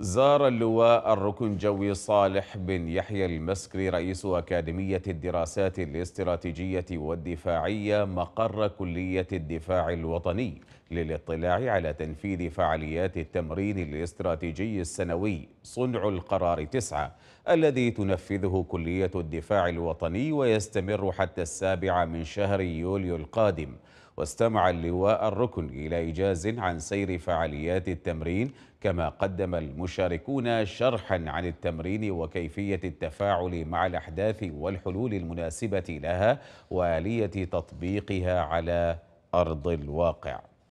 زار اللواء الركن جوي صالح بن يحيى المسكري رئيس أكاديمية الدراسات الاستراتيجية والدفاعية مقر كلية الدفاع الوطني للاطلاع على تنفيذ فعاليات التمرين الاستراتيجي السنوي صنع القرار تسعة الذي تنفذه كلية الدفاع الوطني ويستمر حتى السابع من شهر يوليو القادم واستمع اللواء الركن إلى إيجاز عن سير فعاليات التمرين كما قدم المشاركون شرحا عن التمرين وكيفية التفاعل مع الأحداث والحلول المناسبة لها وآلية تطبيقها على أرض الواقع